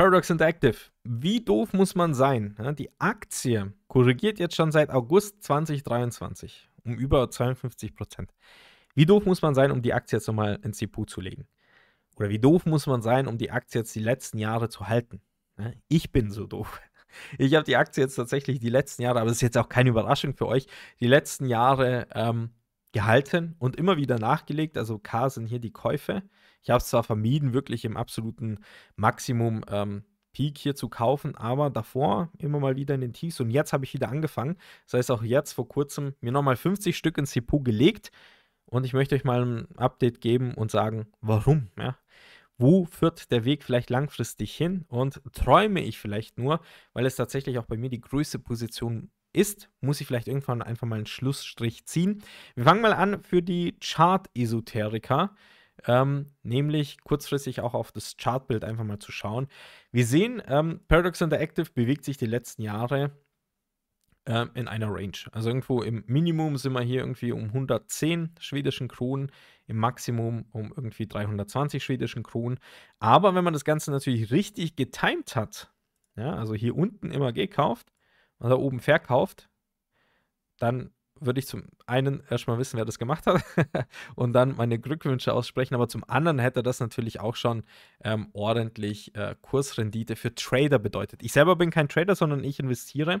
Paradox Interactive. Wie doof muss man sein? Die Aktie korrigiert jetzt schon seit August 2023 um über 52 Prozent. Wie doof muss man sein, um die Aktie jetzt nochmal ins Depot zu legen? Oder wie doof muss man sein, um die Aktie jetzt die letzten Jahre zu halten? Ich bin so doof. Ich habe die Aktie jetzt tatsächlich die letzten Jahre, aber das ist jetzt auch keine Überraschung für euch, die letzten Jahre ähm, gehalten und immer wieder nachgelegt. Also K sind hier die Käufe ich habe es zwar vermieden, wirklich im absoluten Maximum ähm, Peak hier zu kaufen, aber davor immer mal wieder in den Tiefs und jetzt habe ich wieder angefangen. Das heißt, auch jetzt vor kurzem mir nochmal 50 Stück ins Depot gelegt und ich möchte euch mal ein Update geben und sagen, warum, ja. Wo führt der Weg vielleicht langfristig hin und träume ich vielleicht nur, weil es tatsächlich auch bei mir die größte Position ist, muss ich vielleicht irgendwann einfach mal einen Schlussstrich ziehen. Wir fangen mal an für die chart esoterika ähm, nämlich kurzfristig auch auf das Chartbild einfach mal zu schauen. Wir sehen, ähm, Paradox Interactive bewegt sich die letzten Jahre ähm, in einer Range. Also irgendwo im Minimum sind wir hier irgendwie um 110 schwedischen Kronen, im Maximum um irgendwie 320 schwedischen Kronen. Aber wenn man das Ganze natürlich richtig getimt hat, ja, also hier unten immer gekauft und da oben verkauft, dann würde ich zum einen erstmal wissen, wer das gemacht hat und dann meine Glückwünsche aussprechen, aber zum anderen hätte das natürlich auch schon ähm, ordentlich äh, Kursrendite für Trader bedeutet. Ich selber bin kein Trader, sondern ich investiere.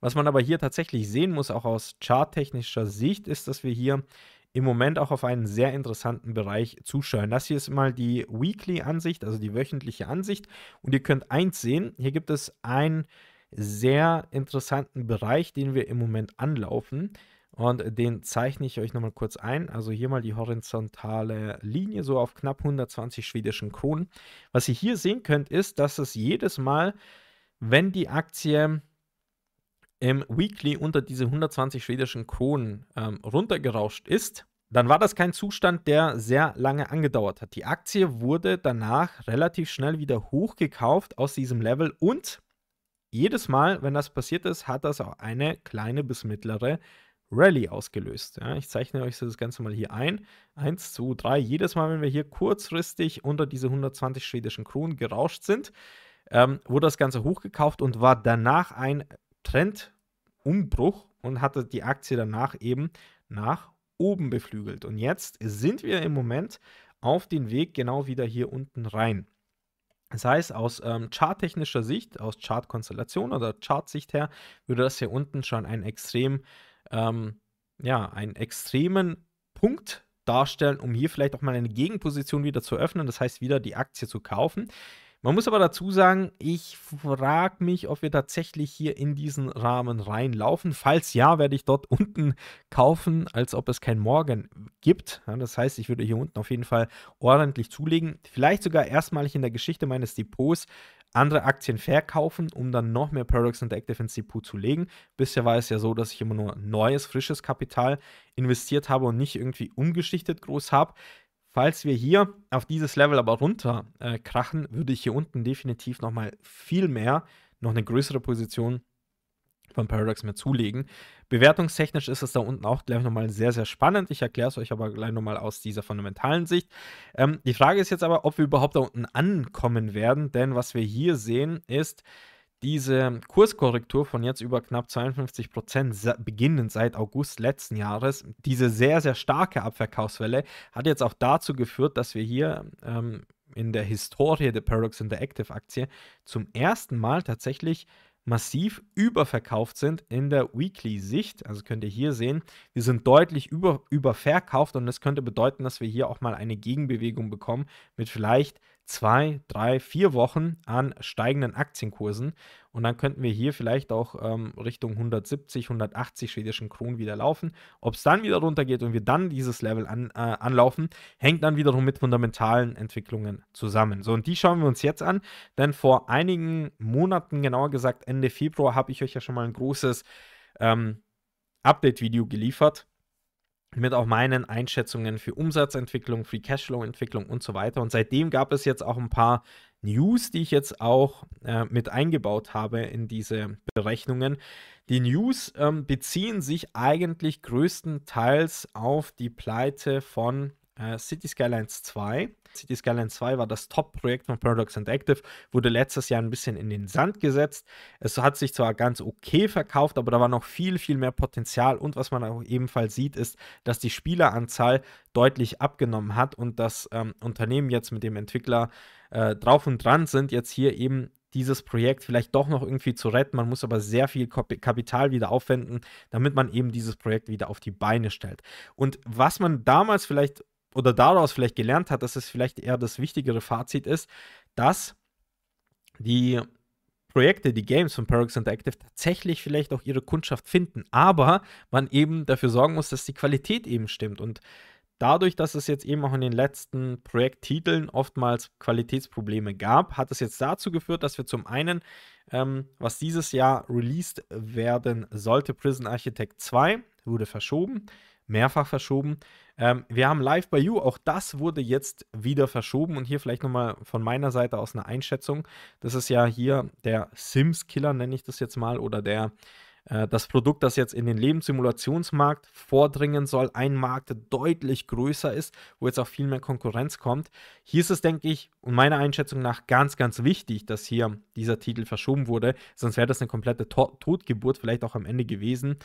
Was man aber hier tatsächlich sehen muss, auch aus charttechnischer Sicht, ist, dass wir hier im Moment auch auf einen sehr interessanten Bereich zuschauen. Das hier ist mal die Weekly-Ansicht, also die wöchentliche Ansicht. Und ihr könnt eins sehen, hier gibt es ein sehr interessanten Bereich, den wir im Moment anlaufen. Und den zeichne ich euch nochmal kurz ein. Also hier mal die horizontale Linie, so auf knapp 120 schwedischen Kronen. Was ihr hier sehen könnt, ist, dass es jedes Mal, wenn die Aktie im Weekly unter diese 120 schwedischen Kronen ähm, runtergerauscht ist, dann war das kein Zustand, der sehr lange angedauert hat. Die Aktie wurde danach relativ schnell wieder hochgekauft aus diesem Level und jedes Mal, wenn das passiert ist, hat das auch eine kleine bis mittlere Rally ausgelöst. Ja, ich zeichne euch das Ganze mal hier ein. 1, 2, 3. Jedes Mal, wenn wir hier kurzfristig unter diese 120 schwedischen Kronen gerauscht sind, ähm, wurde das Ganze hochgekauft und war danach ein Trendumbruch und hatte die Aktie danach eben nach oben beflügelt. Und jetzt sind wir im Moment auf den Weg genau wieder hier unten rein. Das heißt, aus ähm, charttechnischer Sicht, aus Chartkonstellation oder Chartsicht her, würde das hier unten schon ein extrem ähm, ja, einen extremen Punkt darstellen, um hier vielleicht auch mal eine Gegenposition wieder zu öffnen, das heißt wieder die Aktie zu kaufen. Man muss aber dazu sagen, ich frage mich, ob wir tatsächlich hier in diesen Rahmen reinlaufen. Falls ja, werde ich dort unten kaufen, als ob es kein Morgen gibt. Ja, das heißt, ich würde hier unten auf jeden Fall ordentlich zulegen. Vielleicht sogar erstmalig in der Geschichte meines Depots andere Aktien verkaufen, um dann noch mehr Products and Active ins Depot zu legen. Bisher war es ja so, dass ich immer nur neues, frisches Kapital investiert habe und nicht irgendwie umgeschichtet groß habe. Falls wir hier auf dieses Level aber runter äh, krachen, würde ich hier unten definitiv nochmal viel mehr, noch eine größere Position von Paradox mehr zulegen. Bewertungstechnisch ist es da unten auch gleich nochmal sehr, sehr spannend. Ich erkläre es euch aber gleich nochmal aus dieser fundamentalen Sicht. Ähm, die Frage ist jetzt aber, ob wir überhaupt da unten ankommen werden, denn was wir hier sehen ist, diese Kurskorrektur von jetzt über knapp 52 Prozent beginnend seit August letzten Jahres, diese sehr, sehr starke Abverkaufswelle hat jetzt auch dazu geführt, dass wir hier ähm, in der Historie der Paradox Interactive Aktie zum ersten Mal tatsächlich massiv überverkauft sind in der Weekly-Sicht. Also könnt ihr hier sehen, wir sind deutlich über, überverkauft und das könnte bedeuten, dass wir hier auch mal eine Gegenbewegung bekommen mit vielleicht zwei, drei, vier Wochen an steigenden Aktienkursen. Und dann könnten wir hier vielleicht auch ähm, Richtung 170, 180 schwedischen Kronen wieder laufen. Ob es dann wieder runtergeht und wir dann dieses Level an, äh, anlaufen, hängt dann wiederum mit fundamentalen Entwicklungen zusammen. So, und die schauen wir uns jetzt an, denn vor einigen Monaten, genauer gesagt Ende Februar, habe ich euch ja schon mal ein großes ähm, Update-Video geliefert mit auch meinen Einschätzungen für Umsatzentwicklung, Free Cashflow-Entwicklung und so weiter. Und seitdem gab es jetzt auch ein paar News, die ich jetzt auch äh, mit eingebaut habe in diese Berechnungen. Die News ähm, beziehen sich eigentlich größtenteils auf die Pleite von äh, City Skylines 2 Cities Skylines 2 war das Top-Projekt von Paradox Interactive, wurde letztes Jahr ein bisschen in den Sand gesetzt. Es hat sich zwar ganz okay verkauft, aber da war noch viel, viel mehr Potenzial. Und was man auch ebenfalls sieht, ist, dass die Spieleranzahl deutlich abgenommen hat und das ähm, Unternehmen jetzt mit dem Entwickler äh, drauf und dran sind, jetzt hier eben dieses Projekt vielleicht doch noch irgendwie zu retten. Man muss aber sehr viel Kapital wieder aufwenden, damit man eben dieses Projekt wieder auf die Beine stellt. Und was man damals vielleicht oder daraus vielleicht gelernt hat, dass es vielleicht eher das wichtigere Fazit ist, dass die Projekte, die Games von Paradox Interactive tatsächlich vielleicht auch ihre Kundschaft finden, aber man eben dafür sorgen muss, dass die Qualität eben stimmt und Dadurch, dass es jetzt eben auch in den letzten Projekttiteln oftmals Qualitätsprobleme gab, hat es jetzt dazu geführt, dass wir zum einen, ähm, was dieses Jahr released werden sollte, Prison Architect 2, wurde verschoben, mehrfach verschoben. Ähm, wir haben Live by You, auch das wurde jetzt wieder verschoben. Und hier vielleicht nochmal von meiner Seite aus eine Einschätzung. Das ist ja hier der Sims-Killer, nenne ich das jetzt mal, oder der äh, das Produkt, das jetzt in den Lebenssimulationsmarkt vordringen soll, ein Markt, der deutlich größer ist, wo jetzt auch viel mehr Konkurrenz kommt. Hier ist es, denke ich, und meiner Einschätzung nach ganz, ganz wichtig, dass hier dieser Titel verschoben wurde, sonst wäre das eine komplette Totgeburt vielleicht auch am Ende gewesen.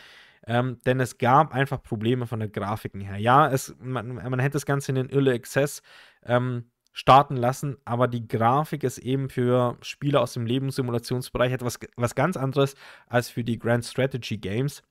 Ähm, denn es gab einfach Probleme von der Grafiken her. Ja, es, man, man hätte das Ganze in den Early Access ähm, starten lassen, aber die Grafik ist eben für Spieler aus dem Lebenssimulationsbereich etwas was ganz anderes als für die Grand Strategy Games.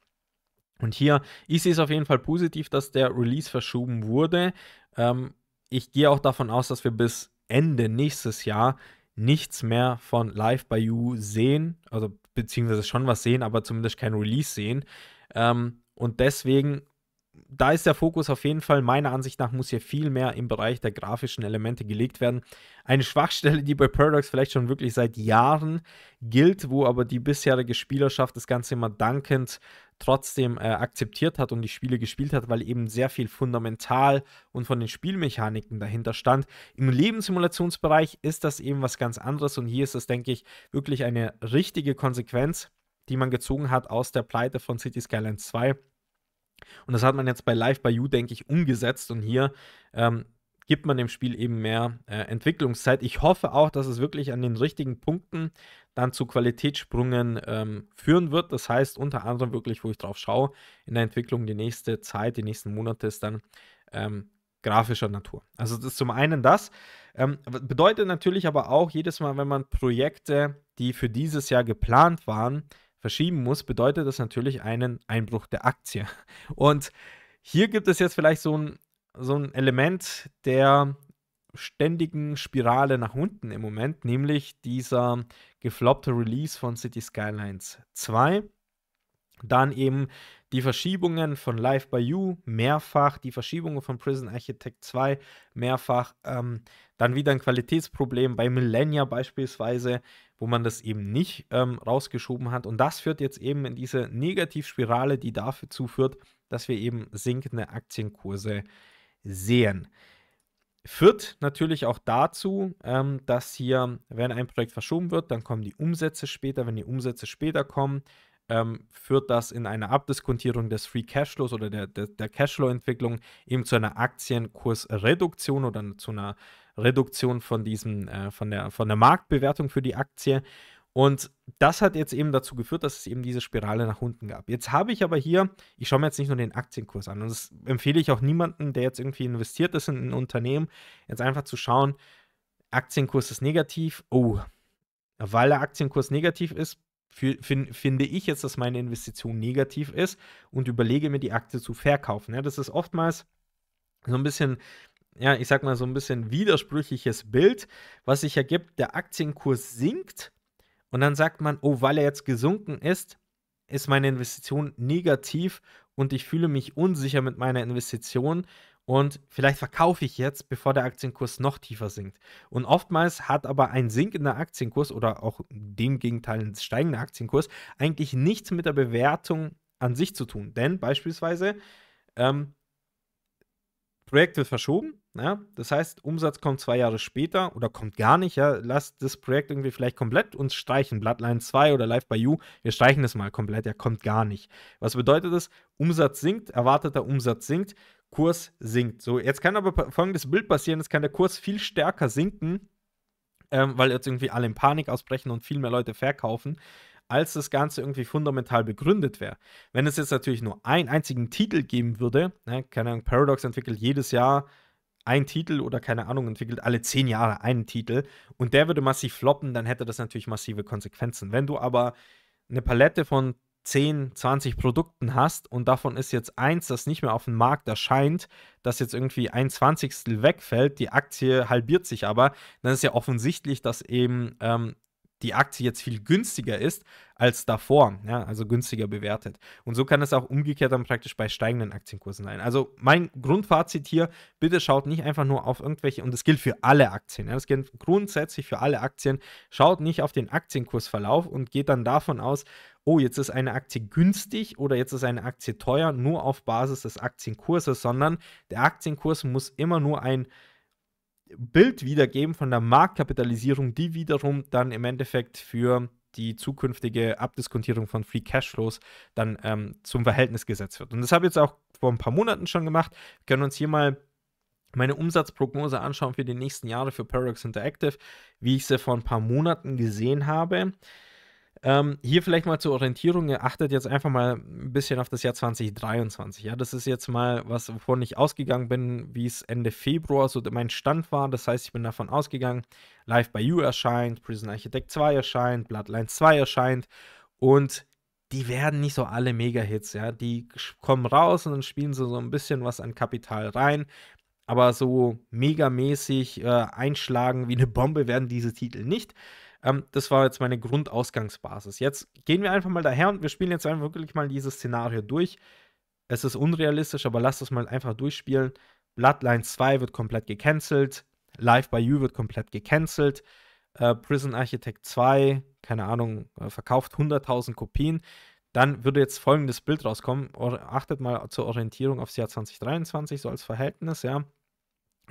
Und hier, ich sehe es auf jeden Fall positiv, dass der Release verschoben wurde. Ähm, ich gehe auch davon aus, dass wir bis Ende nächstes Jahr nichts mehr von Live by You sehen, also beziehungsweise schon was sehen, aber zumindest kein Release sehen. Ähm, und deswegen, da ist der Fokus auf jeden Fall, meiner Ansicht nach, muss hier viel mehr im Bereich der grafischen Elemente gelegt werden. Eine Schwachstelle, die bei Paradox vielleicht schon wirklich seit Jahren gilt, wo aber die bisherige Spielerschaft das Ganze immer dankend trotzdem äh, akzeptiert hat und die Spiele gespielt hat, weil eben sehr viel fundamental und von den Spielmechaniken dahinter stand. Im Lebenssimulationsbereich ist das eben was ganz anderes und hier ist das, denke ich, wirklich eine richtige Konsequenz die man gezogen hat aus der Pleite von City Skyline 2. Und das hat man jetzt bei Live by You, denke ich, umgesetzt. Und hier ähm, gibt man dem Spiel eben mehr äh, Entwicklungszeit. Ich hoffe auch, dass es wirklich an den richtigen Punkten dann zu Qualitätssprungen ähm, führen wird. Das heißt, unter anderem wirklich, wo ich drauf schaue, in der Entwicklung die nächste Zeit, die nächsten Monate ist dann ähm, grafischer Natur. Also das ist zum einen das. Ähm, bedeutet natürlich aber auch, jedes Mal, wenn man Projekte, die für dieses Jahr geplant waren, verschieben muss, bedeutet das natürlich einen Einbruch der Aktie. Und hier gibt es jetzt vielleicht so ein, so ein Element der ständigen Spirale nach unten im Moment, nämlich dieser gefloppte Release von City Skylines 2. Dann eben die Verschiebungen von Live by You mehrfach, die Verschiebungen von Prison Architect 2 mehrfach, ähm, dann wieder ein Qualitätsproblem bei Millennia beispielsweise, wo man das eben nicht ähm, rausgeschoben hat. Und das führt jetzt eben in diese Negativspirale, die dafür zuführt, dass wir eben sinkende Aktienkurse sehen. Führt natürlich auch dazu, ähm, dass hier, wenn ein Projekt verschoben wird, dann kommen die Umsätze später. Wenn die Umsätze später kommen, ähm, führt das in einer Abdiskontierung des Free Cashflows oder der, der, der Cashflow-Entwicklung eben zu einer Aktienkursreduktion oder zu einer Reduktion von diesem, äh, von der, von der Marktbewertung für die Aktie. Und das hat jetzt eben dazu geführt, dass es eben diese Spirale nach unten gab. Jetzt habe ich aber hier, ich schaue mir jetzt nicht nur den Aktienkurs an, und das empfehle ich auch niemandem, der jetzt irgendwie investiert ist in ein Unternehmen, jetzt einfach zu schauen, Aktienkurs ist negativ, oh, weil der Aktienkurs negativ ist, Fin, finde ich jetzt, dass meine Investition negativ ist und überlege mir, die Aktie zu verkaufen. Ja, das ist oftmals so ein bisschen ja, ich sag mal so ein bisschen widersprüchliches Bild, was sich ergibt, der Aktienkurs sinkt und dann sagt man, oh, weil er jetzt gesunken ist, ist meine Investition negativ und ich fühle mich unsicher mit meiner Investition und vielleicht verkaufe ich jetzt, bevor der Aktienkurs noch tiefer sinkt. Und oftmals hat aber ein sinkender Aktienkurs oder auch dem Gegenteil ein steigender Aktienkurs eigentlich nichts mit der Bewertung an sich zu tun. Denn beispielsweise, ähm, Projekt wird verschoben, ja, ne? das heißt, Umsatz kommt zwei Jahre später oder kommt gar nicht. Ja, lasst das Projekt irgendwie vielleicht komplett uns streichen. Bloodline 2 oder Live by You, wir streichen das mal komplett. Ja, kommt gar nicht. Was bedeutet das? Umsatz sinkt, erwarteter Umsatz sinkt, Kurs sinkt. So, jetzt kann aber folgendes Bild passieren: Jetzt kann der Kurs viel stärker sinken, ähm, weil jetzt irgendwie alle in Panik ausbrechen und viel mehr Leute verkaufen als das Ganze irgendwie fundamental begründet wäre. Wenn es jetzt natürlich nur einen einzigen Titel geben würde, ne, keine Ahnung, Paradox entwickelt jedes Jahr ein Titel oder keine Ahnung entwickelt alle zehn Jahre einen Titel und der würde massiv floppen, dann hätte das natürlich massive Konsequenzen. Wenn du aber eine Palette von 10, 20 Produkten hast und davon ist jetzt eins, das nicht mehr auf dem Markt erscheint, das jetzt irgendwie ein Zwanzigstel wegfällt, die Aktie halbiert sich aber, dann ist ja offensichtlich, dass eben ähm, die Aktie jetzt viel günstiger ist als davor, ja, also günstiger bewertet. Und so kann es auch umgekehrt dann praktisch bei steigenden Aktienkursen sein. Also mein Grundfazit hier, bitte schaut nicht einfach nur auf irgendwelche, und das gilt für alle Aktien, ja, das gilt grundsätzlich für alle Aktien, schaut nicht auf den Aktienkursverlauf und geht dann davon aus, oh, jetzt ist eine Aktie günstig oder jetzt ist eine Aktie teuer, nur auf Basis des Aktienkurses, sondern der Aktienkurs muss immer nur ein Bild wiedergeben von der Marktkapitalisierung, die wiederum dann im Endeffekt für die zukünftige Abdiskontierung von Free Cashflows dann ähm, zum Verhältnis gesetzt wird. Und das habe ich jetzt auch vor ein paar Monaten schon gemacht. Wir können uns hier mal meine Umsatzprognose anschauen für die nächsten Jahre für Paradox Interactive, wie ich sie vor ein paar Monaten gesehen habe. Ähm, hier vielleicht mal zur Orientierung, ihr achtet jetzt einfach mal ein bisschen auf das Jahr 2023. Ja, das ist jetzt mal was, wovon ich ausgegangen bin, wie es Ende Februar so mein Stand war. Das heißt, ich bin davon ausgegangen, Live by You erscheint, Prison Architect 2 erscheint, Bloodlines 2 erscheint und die werden nicht so alle Mega-Hits, ja. Die kommen raus und dann spielen sie so ein bisschen was an Kapital rein. Aber so megamäßig äh, einschlagen wie eine Bombe werden diese Titel nicht. Ähm, das war jetzt meine Grundausgangsbasis. Jetzt gehen wir einfach mal daher und wir spielen jetzt einfach wirklich mal dieses Szenario durch. Es ist unrealistisch, aber lasst es mal einfach durchspielen. Bloodline 2 wird komplett gecancelt. Live by You wird komplett gecancelt. Äh, Prison Architect 2, keine Ahnung, äh, verkauft 100.000 Kopien. Dann würde jetzt folgendes Bild rauskommen. Achtet mal zur Orientierung aufs Jahr 2023, so als Verhältnis, ja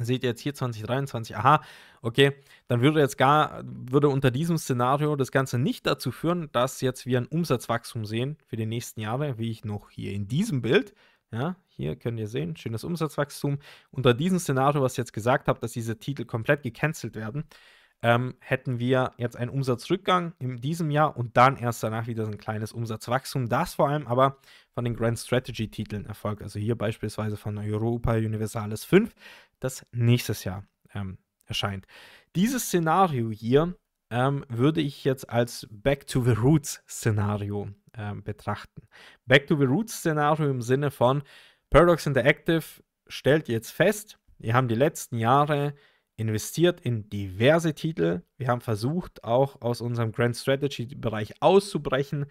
seht ihr jetzt hier 2023, aha, okay, dann würde jetzt gar, würde unter diesem Szenario das Ganze nicht dazu führen, dass jetzt wir ein Umsatzwachstum sehen für die nächsten Jahre, wie ich noch hier in diesem Bild, ja, hier könnt ihr sehen, schönes Umsatzwachstum. Unter diesem Szenario, was ich jetzt gesagt habe, dass diese Titel komplett gecancelt werden, ähm, hätten wir jetzt einen Umsatzrückgang in diesem Jahr und dann erst danach wieder so ein kleines Umsatzwachstum. Das vor allem aber von den Grand Strategy-Titeln erfolgt. Also hier beispielsweise von Europa Universalis 5, das nächstes Jahr ähm, erscheint. Dieses Szenario hier ähm, würde ich jetzt als Back to the Roots-Szenario ähm, betrachten. Back to the Roots-Szenario im Sinne von Paradox Interactive stellt jetzt fest, wir haben die letzten Jahre investiert in diverse Titel. Wir haben versucht, auch aus unserem Grand Strategy-Bereich auszubrechen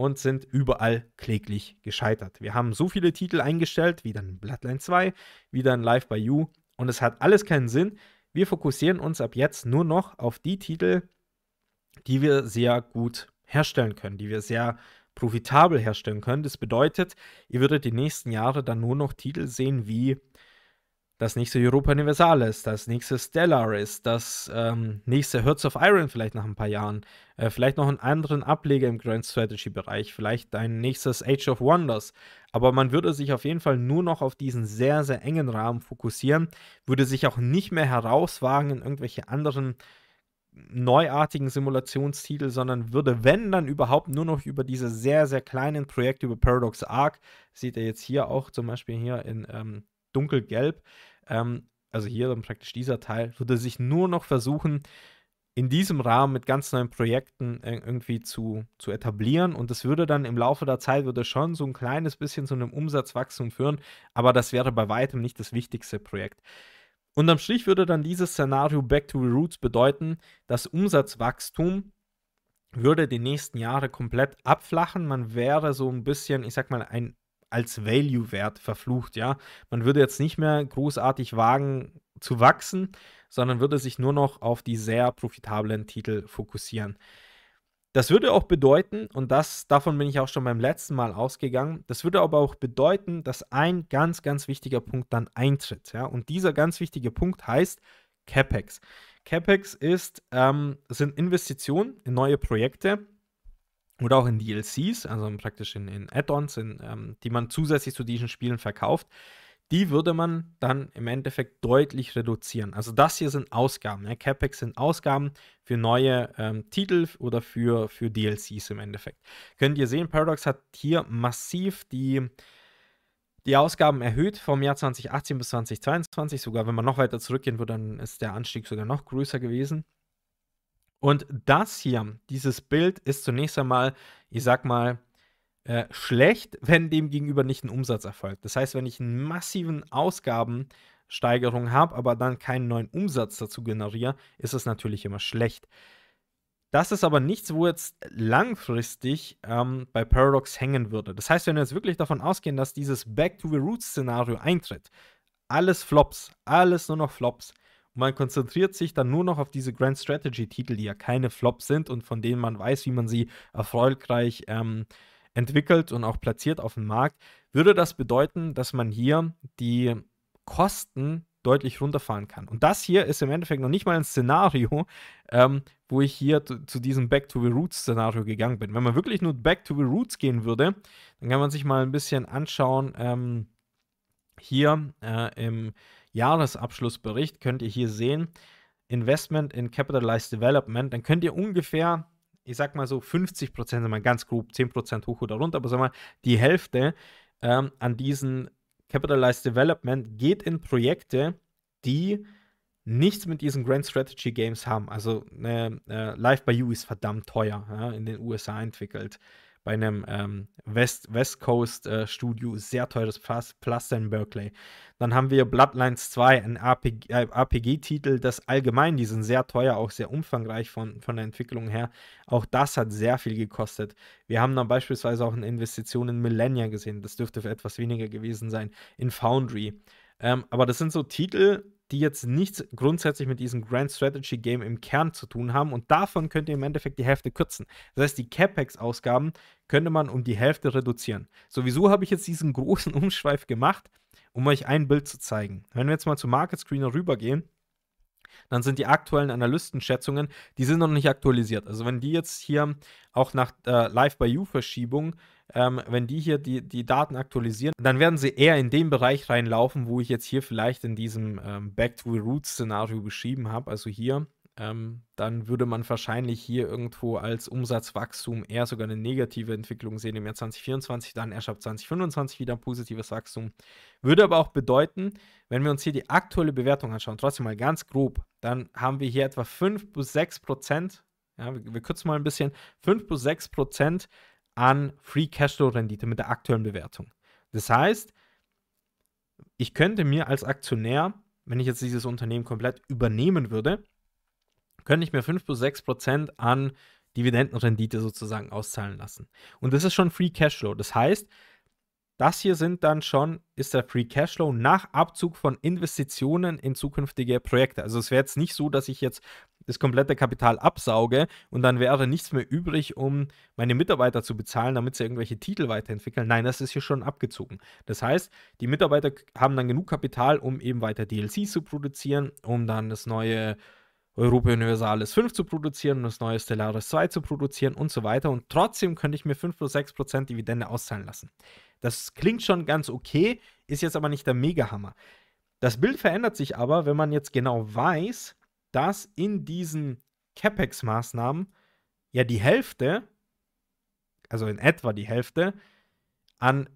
und sind überall kläglich gescheitert. Wir haben so viele Titel eingestellt, wie dann Bloodline 2, wie dann Live by You und es hat alles keinen Sinn. Wir fokussieren uns ab jetzt nur noch auf die Titel, die wir sehr gut herstellen können, die wir sehr profitabel herstellen können. Das bedeutet, ihr würdet die nächsten Jahre dann nur noch Titel sehen wie das nächste Europa Universal ist, das nächste Stellaris, das ähm, nächste Hearts of Iron vielleicht nach ein paar Jahren, äh, vielleicht noch einen anderen Ableger im Grand Strategy-Bereich, vielleicht ein nächstes Age of Wonders. Aber man würde sich auf jeden Fall nur noch auf diesen sehr, sehr engen Rahmen fokussieren, würde sich auch nicht mehr herauswagen in irgendwelche anderen neuartigen Simulationstitel, sondern würde, wenn dann überhaupt, nur noch über diese sehr, sehr kleinen Projekte, über Paradox Arc, seht ihr jetzt hier auch zum Beispiel hier in ähm, dunkelgelb, ähm, also hier dann praktisch dieser Teil, würde sich nur noch versuchen, in diesem Rahmen mit ganz neuen Projekten irgendwie zu, zu etablieren. Und das würde dann im Laufe der Zeit würde schon so ein kleines bisschen zu einem Umsatzwachstum führen, aber das wäre bei weitem nicht das wichtigste Projekt. Unterm Strich würde dann dieses Szenario Back to the Roots bedeuten, dass Umsatzwachstum würde die nächsten Jahre komplett abflachen. Man wäre so ein bisschen, ich sag mal, ein als Value-Wert verflucht, ja. Man würde jetzt nicht mehr großartig wagen zu wachsen, sondern würde sich nur noch auf die sehr profitablen Titel fokussieren. Das würde auch bedeuten, und das, davon bin ich auch schon beim letzten Mal ausgegangen, das würde aber auch bedeuten, dass ein ganz, ganz wichtiger Punkt dann eintritt. Ja? Und dieser ganz wichtige Punkt heißt CapEx. CapEx ist, ähm, sind Investitionen in neue Projekte, oder auch in DLCs, also praktisch in, in Add-ons, ähm, die man zusätzlich zu diesen Spielen verkauft, die würde man dann im Endeffekt deutlich reduzieren. Also das hier sind Ausgaben. Ja? CapEx sind Ausgaben für neue ähm, Titel oder für, für DLCs im Endeffekt. Könnt ihr sehen, Paradox hat hier massiv die, die Ausgaben erhöht vom Jahr 2018 bis 2022. Sogar wenn man noch weiter zurückgehen würde, dann ist der Anstieg sogar noch größer gewesen. Und das hier, dieses Bild, ist zunächst einmal, ich sag mal, äh, schlecht, wenn dem gegenüber nicht ein Umsatz erfolgt. Das heißt, wenn ich einen massiven Ausgabensteigerung habe, aber dann keinen neuen Umsatz dazu generiere, ist es natürlich immer schlecht. Das ist aber nichts, wo jetzt langfristig ähm, bei Paradox hängen würde. Das heißt, wenn wir jetzt wirklich davon ausgehen, dass dieses Back to the Roots Szenario eintritt, alles Flops, alles nur noch Flops, man konzentriert sich dann nur noch auf diese Grand Strategy-Titel, die ja keine Flops sind und von denen man weiß, wie man sie erfolgreich ähm, entwickelt und auch platziert auf dem Markt, würde das bedeuten, dass man hier die Kosten deutlich runterfahren kann. Und das hier ist im Endeffekt noch nicht mal ein Szenario, ähm, wo ich hier zu, zu diesem Back to the Roots-Szenario gegangen bin. Wenn man wirklich nur Back to the Roots gehen würde, dann kann man sich mal ein bisschen anschauen, ähm, hier äh, im Jahresabschlussbericht könnt ihr hier sehen, Investment in Capitalized Development, dann könnt ihr ungefähr, ich sag mal so 50 Prozent, ganz grob 10 Prozent hoch oder runter, aber sag mal die Hälfte ähm, an diesen Capitalized Development geht in Projekte, die nichts mit diesen Grand Strategy Games haben. Also ne, äh, äh, Live by You ist verdammt teuer ja, in den USA entwickelt bei einem ähm, West, West Coast äh, Studio, sehr teures Pflaster in Berkeley. Dann haben wir Bloodlines 2, ein RPG-Titel, äh, RPG das allgemein, die sind sehr teuer, auch sehr umfangreich von, von der Entwicklung her. Auch das hat sehr viel gekostet. Wir haben dann beispielsweise auch eine Investition in Millennia gesehen, das dürfte für etwas weniger gewesen sein, in Foundry. Ähm, aber das sind so Titel, die jetzt nichts grundsätzlich mit diesem Grand Strategy Game im Kern zu tun haben und davon könnt ihr im Endeffekt die Hälfte kürzen. Das heißt, die CapEx-Ausgaben könnte man um die Hälfte reduzieren. Sowieso habe ich jetzt diesen großen Umschweif gemacht, um euch ein Bild zu zeigen. Wenn wir jetzt mal zu Market Screener rübergehen, dann sind die aktuellen Analystenschätzungen, die sind noch nicht aktualisiert. Also wenn die jetzt hier auch nach äh, Live-by-You-Verschiebung ähm, wenn die hier die, die Daten aktualisieren, dann werden sie eher in den Bereich reinlaufen, wo ich jetzt hier vielleicht in diesem ähm, Back to the Roots Szenario beschrieben habe, also hier. Ähm, dann würde man wahrscheinlich hier irgendwo als Umsatzwachstum eher sogar eine negative Entwicklung sehen im Jahr 2024, dann erst ab 2025 wieder ein positives Wachstum. Würde aber auch bedeuten, wenn wir uns hier die aktuelle Bewertung anschauen, trotzdem mal ganz grob, dann haben wir hier etwa 5 bis 6 Prozent, ja, wir, wir kürzen mal ein bisschen, 5 bis 6 Prozent an Free Cashflow-Rendite mit der aktuellen Bewertung. Das heißt, ich könnte mir als Aktionär, wenn ich jetzt dieses Unternehmen komplett übernehmen würde, könnte ich mir 5 bis 6 Prozent an Dividendenrendite sozusagen auszahlen lassen. Und das ist schon Free Cashflow. Das heißt, das hier sind dann schon, ist der Free Cashflow nach Abzug von Investitionen in zukünftige Projekte. Also es wäre jetzt nicht so, dass ich jetzt das komplette Kapital absauge und dann wäre nichts mehr übrig, um meine Mitarbeiter zu bezahlen, damit sie irgendwelche Titel weiterentwickeln. Nein, das ist hier schon abgezogen. Das heißt, die Mitarbeiter haben dann genug Kapital, um eben weiter DLCs zu produzieren, um dann das neue äh, Europa Universalis 5 zu produzieren und das neue Stellaris 2 zu produzieren und so weiter. Und trotzdem könnte ich mir 5 plus 6 Prozent Dividende auszahlen lassen. Das klingt schon ganz okay, ist jetzt aber nicht der Megahammer. Das Bild verändert sich aber, wenn man jetzt genau weiß, dass in diesen CapEx-Maßnahmen ja die Hälfte, also in etwa die Hälfte, an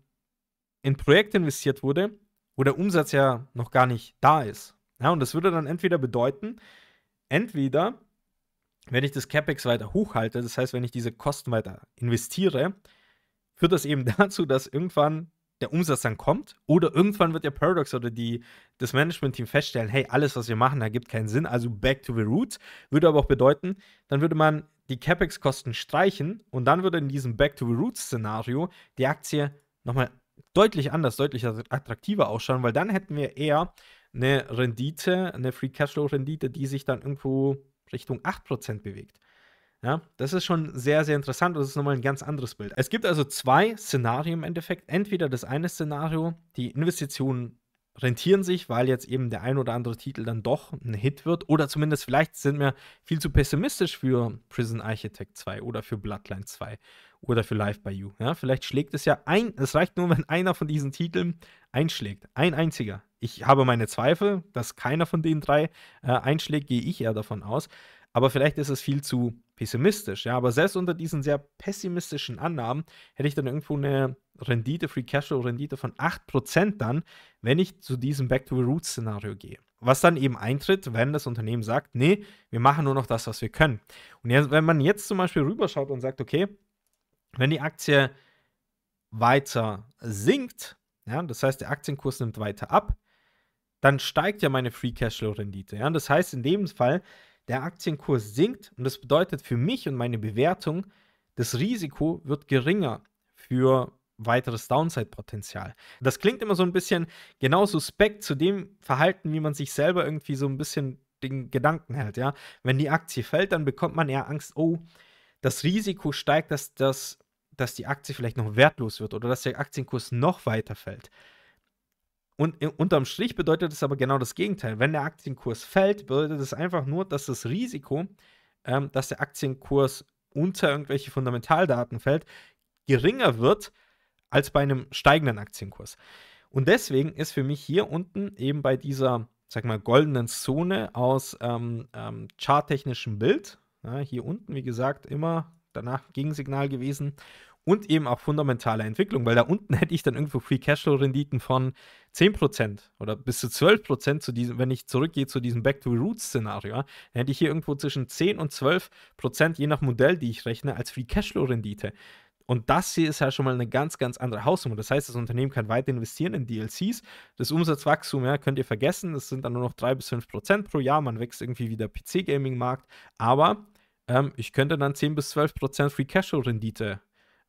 in Projekte investiert wurde, wo der Umsatz ja noch gar nicht da ist. Ja, und das würde dann entweder bedeuten, entweder, wenn ich das CapEx weiter hochhalte, das heißt, wenn ich diese Kosten weiter investiere, führt das eben dazu, dass irgendwann der Umsatz dann kommt oder irgendwann wird der Paradox oder die, das Management-Team feststellen, hey, alles, was wir machen, ergibt keinen Sinn, also back to the roots, würde aber auch bedeuten, dann würde man die CapEx-Kosten streichen und dann würde in diesem back to the roots-Szenario die Aktie nochmal deutlich anders, deutlich attraktiver ausschauen, weil dann hätten wir eher eine Rendite, eine Free Cashflow-Rendite, die sich dann irgendwo Richtung 8% bewegt. Ja, das ist schon sehr, sehr interessant das ist nochmal ein ganz anderes Bild. Es gibt also zwei Szenarien im Endeffekt. Entweder das eine Szenario, die Investitionen rentieren sich, weil jetzt eben der ein oder andere Titel dann doch ein Hit wird oder zumindest vielleicht sind wir viel zu pessimistisch für Prison Architect 2 oder für Bloodline 2 oder für Live by You. Ja, vielleicht schlägt es ja ein. Es reicht nur, wenn einer von diesen Titeln einschlägt. Ein einziger. Ich habe meine Zweifel, dass keiner von den drei äh, einschlägt, gehe ich eher davon aus. Aber vielleicht ist es viel zu pessimistisch. Ja, aber selbst unter diesen sehr pessimistischen Annahmen hätte ich dann irgendwo eine Rendite, Free Cashflow Rendite von 8% dann, wenn ich zu diesem Back to the Roots Szenario gehe. Was dann eben eintritt, wenn das Unternehmen sagt, nee, wir machen nur noch das, was wir können. Und wenn man jetzt zum Beispiel rüberschaut und sagt, okay, wenn die Aktie weiter sinkt, ja, das heißt, der Aktienkurs nimmt weiter ab, dann steigt ja meine Free Cashflow-Rendite. Ja? Das heißt, in dem Fall, der Aktienkurs sinkt und das bedeutet für mich und meine Bewertung, das Risiko wird geringer für weiteres Downside-Potenzial. Das klingt immer so ein bisschen genau suspekt zu dem Verhalten, wie man sich selber irgendwie so ein bisschen den Gedanken hält. Ja? Wenn die Aktie fällt, dann bekommt man eher Angst, oh, das Risiko steigt, dass das dass die Aktie vielleicht noch wertlos wird oder dass der Aktienkurs noch weiter fällt. Und unterm Strich bedeutet es aber genau das Gegenteil. Wenn der Aktienkurs fällt, bedeutet es einfach nur, dass das Risiko, ähm, dass der Aktienkurs unter irgendwelche Fundamentaldaten fällt, geringer wird als bei einem steigenden Aktienkurs. Und deswegen ist für mich hier unten eben bei dieser, sag mal, goldenen Zone aus ähm, ähm, charttechnischem Bild, ja, hier unten, wie gesagt, immer danach Gegensignal gewesen und eben auch fundamentale Entwicklung, weil da unten hätte ich dann irgendwo Free Cashflow Renditen von 10% oder bis zu 12% zu diesem, wenn ich zurückgehe zu diesem Back to Roots Szenario, dann hätte ich hier irgendwo zwischen 10 und 12% je nach Modell, die ich rechne, als Free Cashflow Rendite. Und das hier ist ja schon mal eine ganz, ganz andere Hausnummer. Das heißt, das Unternehmen kann weiter investieren in DLCs. Das Umsatzwachstum, ja, könnt ihr vergessen, das sind dann nur noch 3 bis 5 pro Jahr. Man wächst irgendwie wie der PC-Gaming-Markt. Aber ähm, ich könnte dann 10 bis 12 Prozent Free Cashflow Rendite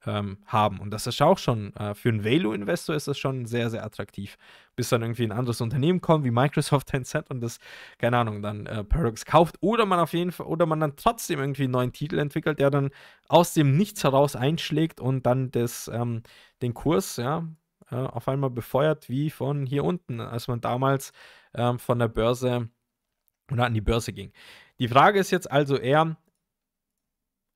ähm, haben. Und das ist auch schon, äh, für einen Value-Investor ist das schon sehr, sehr attraktiv. Bis dann irgendwie ein anderes Unternehmen kommt, wie Microsoft, Tencent und das, keine Ahnung, dann äh, Perks kauft oder man auf jeden Fall, oder man dann trotzdem irgendwie einen neuen Titel entwickelt, der dann aus dem Nichts heraus einschlägt und dann das, ähm, den Kurs, ja, äh, auf einmal befeuert wie von hier unten, als man damals ähm, von der Börse oder an die Börse ging. Die Frage ist jetzt also eher,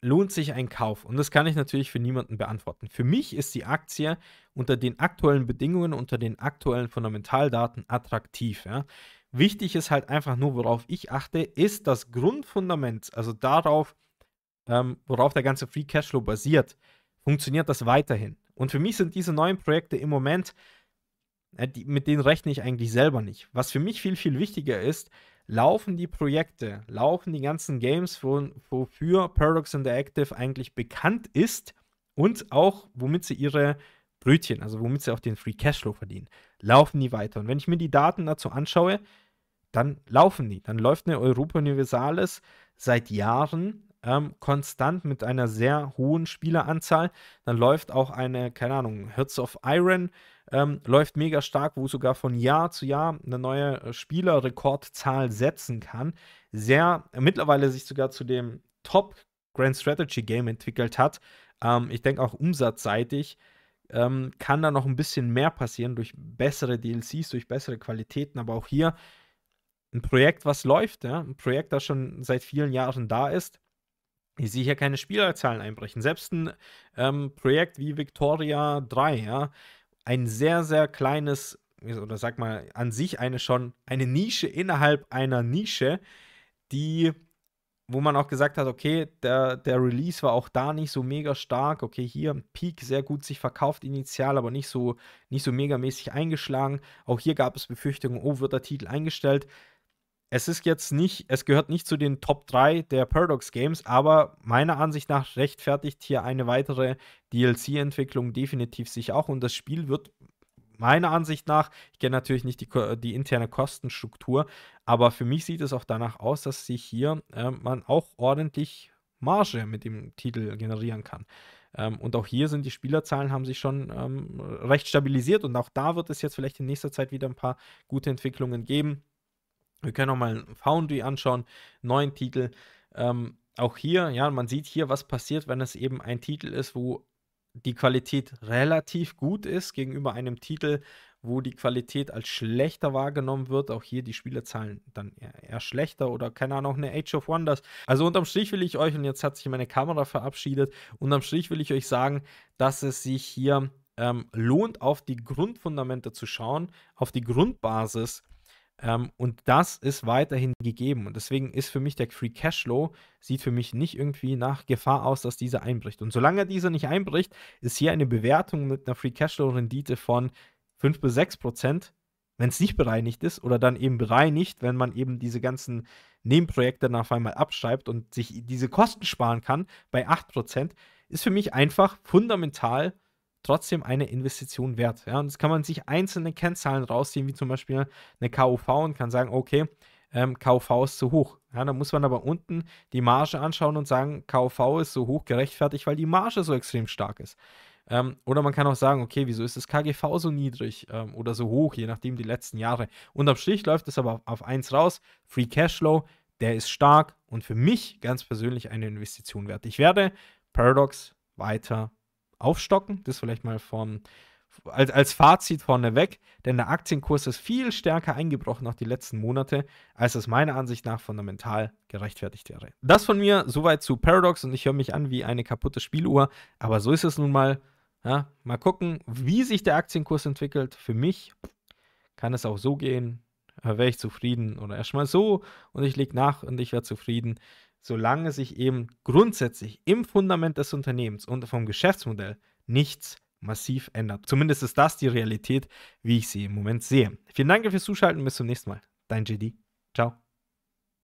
lohnt sich ein Kauf? Und das kann ich natürlich für niemanden beantworten. Für mich ist die Aktie unter den aktuellen Bedingungen, unter den aktuellen Fundamentaldaten attraktiv. Ja? Wichtig ist halt einfach nur, worauf ich achte, ist das Grundfundament, also darauf, ähm, worauf der ganze Free Cashflow basiert, funktioniert das weiterhin. Und für mich sind diese neuen Projekte im Moment, äh, die, mit denen rechne ich eigentlich selber nicht. Was für mich viel, viel wichtiger ist, laufen die Projekte, laufen die ganzen Games, wo, wofür Paradox Interactive eigentlich bekannt ist und auch womit sie ihre Brötchen, also womit sie auch den Free Cashflow verdienen, laufen die weiter. Und wenn ich mir die Daten dazu anschaue, dann laufen die. Dann läuft eine Europa Universalis seit Jahren ähm, konstant mit einer sehr hohen Spieleranzahl. Dann läuft auch eine, keine Ahnung, Herz of Iron ähm, läuft mega stark, wo sogar von Jahr zu Jahr eine neue äh, Spielerrekordzahl setzen kann. Sehr mittlerweile sich sogar zu dem Top Grand Strategy Game entwickelt hat. Ähm, ich denke auch umsatzseitig ähm, kann da noch ein bisschen mehr passieren durch bessere DLCs, durch bessere Qualitäten, aber auch hier ein Projekt, was läuft, ja? ein Projekt, das schon seit vielen Jahren da ist. Ich sehe hier keine Spielerzahlen einbrechen. Selbst ein ähm, Projekt wie Victoria 3, ja, ein sehr, sehr kleines, oder sag mal, an sich eine schon, eine Nische innerhalb einer Nische, die, wo man auch gesagt hat, okay, der, der Release war auch da nicht so mega stark, okay, hier ein Peak sehr gut sich verkauft initial, aber nicht so, nicht so megamäßig eingeschlagen. Auch hier gab es Befürchtungen, oh, wird der Titel eingestellt es ist jetzt nicht, es gehört nicht zu den Top 3 der Paradox Games, aber meiner Ansicht nach rechtfertigt hier eine weitere DLC-Entwicklung definitiv sich auch und das Spiel wird meiner Ansicht nach, ich kenne natürlich nicht die, die, interne Kostenstruktur, aber für mich sieht es auch danach aus, dass sich hier äh, man auch ordentlich Marge mit dem Titel generieren kann. Ähm, und auch hier sind die Spielerzahlen haben sich schon ähm, recht stabilisiert und auch da wird es jetzt vielleicht in nächster Zeit wieder ein paar gute Entwicklungen geben. Wir können auch mal Foundry anschauen, neuen Titel. Ähm, auch hier, ja, man sieht hier, was passiert, wenn es eben ein Titel ist, wo die Qualität relativ gut ist gegenüber einem Titel, wo die Qualität als schlechter wahrgenommen wird. Auch hier die Spielerzahlen dann eher, schlechter oder keine Ahnung, eine Age of Wonders. Also unterm Strich will ich euch, und jetzt hat sich meine Kamera verabschiedet, unterm Strich will ich euch sagen, dass es sich hier ähm, lohnt, auf die Grundfundamente zu schauen, auf die Grundbasis zu ähm, und das ist weiterhin gegeben. Und deswegen ist für mich der Free Cashflow, sieht für mich nicht irgendwie nach Gefahr aus, dass dieser einbricht. Und solange dieser nicht einbricht, ist hier eine Bewertung mit einer Free Cashflow-Rendite von 5 bis 6 Prozent, wenn es nicht bereinigt ist, oder dann eben bereinigt, wenn man eben diese ganzen Nebenprojekte dann auf einmal abschreibt und sich diese Kosten sparen kann bei 8 Prozent, ist für mich einfach fundamental trotzdem eine Investition wert. Ja? Und jetzt kann man sich einzelne Kennzahlen rausziehen, wie zum Beispiel eine KUV und kann sagen, okay, ähm, KUV ist zu hoch. Ja, da muss man aber unten die Marge anschauen und sagen, KUV ist so hoch gerechtfertigt, weil die Marge so extrem stark ist. Ähm, oder man kann auch sagen, okay, wieso ist das KGV so niedrig ähm, oder so hoch, je nachdem die letzten Jahre. Unterm Strich läuft es aber auf eins raus. Free Cashflow, der ist stark und für mich ganz persönlich eine Investition wert. Ich werde Paradox weiter aufstocken. Das vielleicht mal von, als, als Fazit vorneweg, denn der Aktienkurs ist viel stärker eingebrochen nach die letzten Monate, als es meiner Ansicht nach fundamental gerechtfertigt wäre. Das von mir soweit zu Paradox und ich höre mich an wie eine kaputte Spieluhr, aber so ist es nun mal. Ja, mal gucken, wie sich der Aktienkurs entwickelt. Für mich kann es auch so gehen, äh, wäre ich zufrieden oder erstmal so und ich lege nach und ich wäre zufrieden solange sich eben grundsätzlich im Fundament des Unternehmens und vom Geschäftsmodell nichts massiv ändert. Zumindest ist das die Realität, wie ich sie im Moment sehe. Vielen Dank fürs Zuschalten, bis zum nächsten Mal. Dein JD. Ciao.